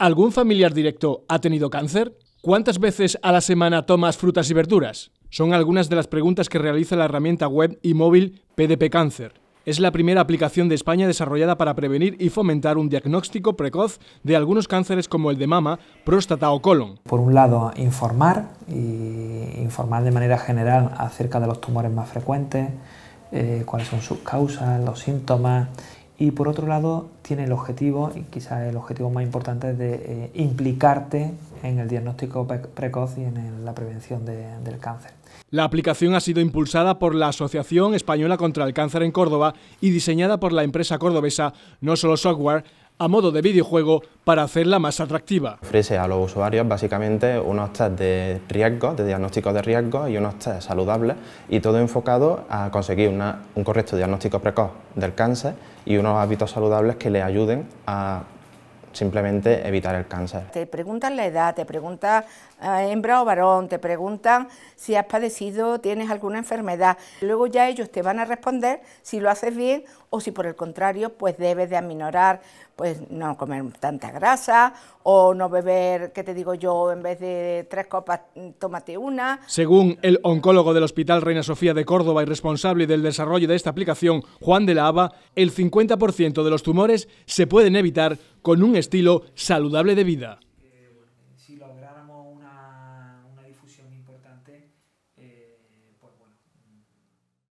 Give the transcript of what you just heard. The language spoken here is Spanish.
¿Algún familiar directo ha tenido cáncer? ¿Cuántas veces a la semana tomas frutas y verduras? Son algunas de las preguntas que realiza la herramienta web y móvil PDP Cáncer. Es la primera aplicación de España desarrollada para prevenir y fomentar un diagnóstico precoz de algunos cánceres como el de mama, próstata o colon. Por un lado, informar y informar de manera general acerca de los tumores más frecuentes, eh, cuáles son sus causas, los síntomas y por otro lado tiene el objetivo, y quizá el objetivo más importante, de eh, implicarte en el diagnóstico precoz y en la prevención del cáncer. La aplicación ha sido impulsada por la Asociación Española contra el Cáncer en Córdoba y diseñada por la empresa cordobesa No Solo Software, a modo de videojuego para hacerla más atractiva. Ofrece a los usuarios básicamente unos test de riesgo, de diagnóstico de riesgo y unos test saludables y todo enfocado a conseguir un correcto diagnóstico precoz del cáncer y unos hábitos saludables que le ayuden a simplemente evitar el cáncer. Te preguntan la edad, te preguntan eh, hembra o varón, te preguntan si has padecido, tienes alguna enfermedad. Luego ya ellos te van a responder si lo haces bien o si por el contrario pues debes de aminorar pues no comer tanta grasa o no beber, ¿qué te digo yo? En vez de tres copas, tómate una. Según el oncólogo del Hospital Reina Sofía de Córdoba y responsable del desarrollo de esta aplicación, Juan de la Haba, el 50% de los tumores se pueden evitar con un estilo saludable de vida. Eh, si lográramos una difusión importante,